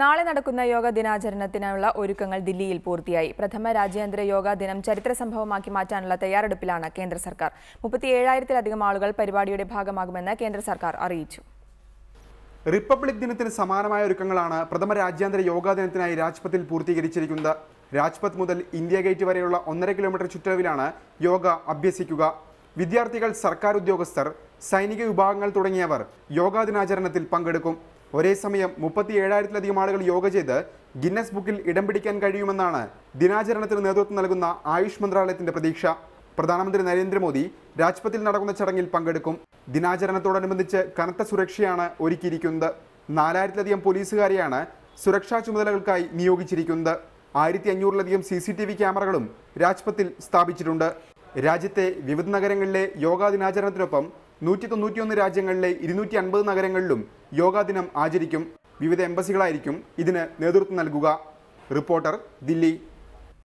നാളെ നടക്കുന്ന യോഗ ദിനാചരണത്തിനുള്ള ഒരുക്കങ്ങൾ ദില്ലിയിൽ പൂർത്തിയായി പ്രഥമ രാജ്യാന്തര യോഗ ദിനം ചരിത്ര സംഭവമാക്കി മാറ്റാനുള്ള തയ്യാറെടുപ്പിലാണ് കേന്ദ്ര സർക്കാർ മുപ്പത്തിയേഴായിരത്തിലധികം ആളുകൾ പരിപാടിയുടെ ഭാഗമാകുമെന്ന് കേന്ദ്ര സർക്കാർ അറിയിച്ചു റിപ്പബ്ലിക് ദിനത്തിന് സമാനമായ ഒരുക്കങ്ങളാണ് പ്രഥമ രാജ്യാന്തര യോഗാ ദിനത്തിനായി രാജ്പഥിൽ പൂർത്തീകരിച്ചിരിക്കുന്നത് രാജ്പഥ് മുതൽ ഇന്ത്യ ഗേറ്റ് വരെയുള്ള ഒന്നര കിലോമീറ്റർ ചുറ്റളവിലാണ് യോഗ അഭ്യസിക്കുക വിദ്യാർത്ഥികൾ സർക്കാർ ഉദ്യോഗസ്ഥർ സൈനിക വിഭാഗങ്ങൾ തുടങ്ങിയവർ യോഗാ ദിനാചരണത്തിൽ പങ്കെടുക്കും ഒരേ സമയം മുപ്പത്തി ഏഴായിരത്തിലധികം ആളുകൾ യോഗ ചെയ്ത് ഗിന്നസ് ബുക്കിൽ ഇടം പിടിക്കാൻ കഴിയുമെന്നാണ് ദിനാചരണത്തിന് നേതൃത്വം നൽകുന്ന ആയുഷ് മന്ത്രാലയത്തിന്റെ പ്രതീക്ഷ പ്രധാനമന്ത്രി നരേന്ദ്രമോദി രാജ്പഥിൽ നടക്കുന്ന ചടങ്ങിൽ പങ്കെടുക്കും ദിനാചരണത്തോടനുബന്ധിച്ച് കനത്ത സുരക്ഷയാണ് ഒരുക്കിയിരിക്കുന്നത് നാലായിരത്തിലധികം പോലീസുകാരെയാണ് സുരക്ഷാ ചുമതലകൾക്കായി നിയോഗിച്ചിരിക്കുന്നത് ആയിരത്തി അഞ്ഞൂറിലധികം സി സി ടി വി ക്യാമറകളും രാജ്പഥിൽ സ്ഥാപിച്ചിട്ടുണ്ട് രാജ്യത്തെ വിവിധ നഗരങ്ങളിലെ യോഗാ ദിനാചരണത്തിനൊപ്പം നൂറ്റി തൊണ്ണൂറ്റിയൊന്ന് രാജ്യങ്ങളിലെ ഇരുന്നൂറ്റി അൻപത് നഗരങ്ങളിലും യോഗാ ദിനം ആചരിക്കും വിവിധ എംബസികളായിരിക്കും ഇതിന് നേതൃത്വം നൽകുക റിപ്പോർട്ടർ ദില്ലി